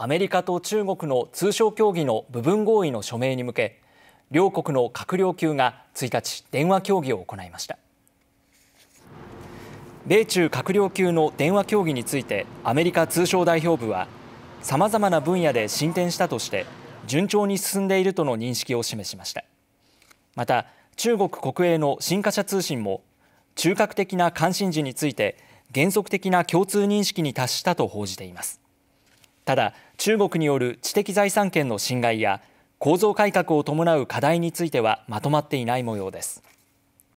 アメリカと中国の通商協議の部分合意の署名に向け両国の閣僚級が1日電話協議を行いました米中閣僚級の電話協議についてアメリカ通商代表部はさまざまな分野で進展したとして順調に進んでいるとの認識を示しましたまた中国国営の新華社通信も中核的な関心事について原則的な共通認識に達したと報じていますただ中国による知的財産権の侵害や構造改革を伴う課題についてはまとまっていない模様です。